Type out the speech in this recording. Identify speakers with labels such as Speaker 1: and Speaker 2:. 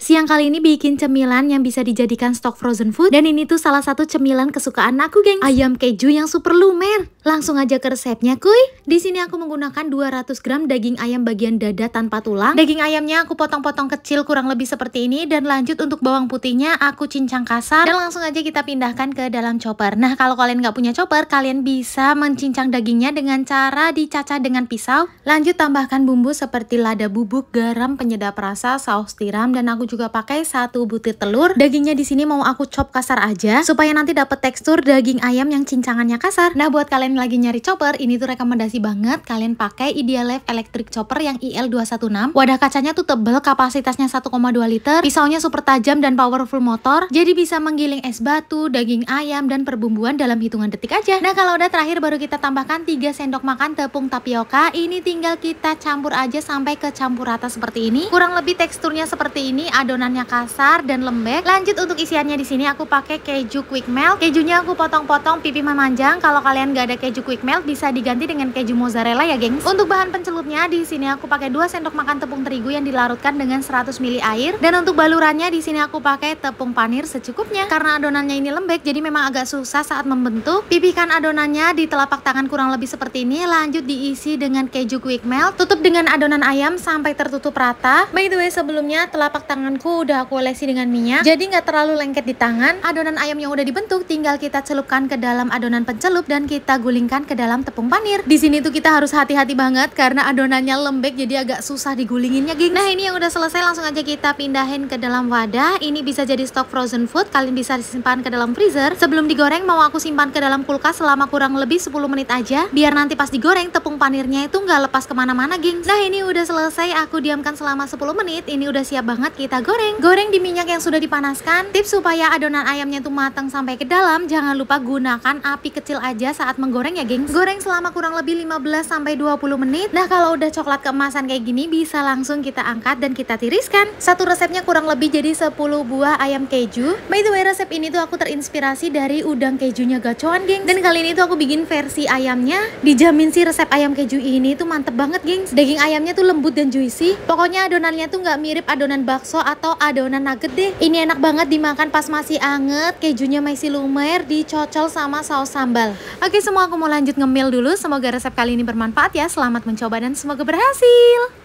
Speaker 1: Siang kali ini bikin cemilan yang bisa dijadikan stok frozen food dan ini tuh salah satu cemilan kesukaan aku, geng. Ayam keju yang super lumer. Langsung aja ke resepnya, kuy. Di sini aku menggunakan 200 gram daging ayam bagian dada tanpa tulang. Daging ayamnya aku potong-potong kecil kurang lebih seperti ini dan lanjut untuk bawang putihnya aku cincang kasar dan langsung aja kita pindahkan ke dalam chopper. Nah, kalau kalian nggak punya chopper, kalian bisa mencincang dagingnya dengan cara dicacah dengan pisau. Lanjut tambahkan bumbu seperti lada bubuk, garam, penyedap rasa, saus tiram dan aku juga pakai satu butir telur. Dagingnya di sini mau aku chop kasar aja supaya nanti dapat tekstur daging ayam yang cincangannya kasar. Nah, buat kalian lagi nyari chopper, ini tuh rekomendasi banget kalian pakai Idealife Electric Chopper yang IL216. Wadah kacanya tuh tebel, kapasitasnya 1,2 liter, pisaunya super tajam dan powerful motor. Jadi bisa menggiling es batu, daging ayam dan perbumbuan dalam hitungan detik aja. Nah, kalau udah terakhir baru kita tambahkan 3 sendok makan tepung tapioka. Ini tinggal kita campur aja sampai ke campur rata seperti ini. Kurang lebih teksturnya seperti ini adonannya kasar dan lembek. Lanjut untuk isiannya di sini aku pakai keju quick melt. Kejunya aku potong-potong pipih memanjang. Kalau kalian gak ada keju quick melt bisa diganti dengan keju mozzarella ya, gengs. Untuk bahan pencelupnya di sini aku pakai 2 sendok makan tepung terigu yang dilarutkan dengan 100 ml air. Dan untuk balurannya di sini aku pakai tepung panir secukupnya. Karena adonannya ini lembek jadi memang agak susah saat membentuk. Pipihkan adonannya di telapak tangan kurang lebih seperti ini. Lanjut diisi dengan keju quick melt. Tutup dengan adonan ayam sampai tertutup rata. By the way sebelumnya telapak tangan tanganku udah aku olesi dengan minyak jadi nggak terlalu lengket di tangan adonan ayam yang udah dibentuk tinggal kita celupkan ke dalam adonan pencelup dan kita gulingkan ke dalam tepung panir di sini tuh kita harus hati-hati banget karena adonannya lembek jadi agak susah digulinginnya geng nah ini yang udah selesai langsung aja kita pindahin ke dalam wadah ini bisa jadi stok frozen food kalian bisa disimpan ke dalam freezer sebelum digoreng mau aku simpan ke dalam kulkas selama kurang lebih 10 menit aja biar nanti pas digoreng tepung panirnya itu nggak lepas kemana-mana geng nah ini udah selesai aku diamkan selama 10 menit ini udah siap banget kita goreng. Goreng di minyak yang sudah dipanaskan. Tips supaya adonan ayamnya itu matang sampai ke dalam, jangan lupa gunakan api kecil aja saat menggoreng ya, gengs. Goreng selama kurang lebih 15 sampai 20 menit. Nah, kalau udah coklat keemasan kayak gini bisa langsung kita angkat dan kita tiriskan. Satu resepnya kurang lebih jadi 10 buah ayam keju. By the way, resep ini tuh aku terinspirasi dari udang kejunya gacoan, gengs. Dan kali ini tuh aku bikin versi ayamnya. Dijamin sih resep ayam keju ini tuh mantep banget, gengs. Daging ayamnya tuh lembut dan juicy. Pokoknya adonannya tuh nggak mirip adonan bakso atau adonan nugget deh. Ini enak banget dimakan pas masih anget, kejunya masih lumer, dicocol sama saus sambal. Oke semua aku mau lanjut ngemil dulu, semoga resep kali ini bermanfaat ya. Selamat mencoba dan semoga berhasil.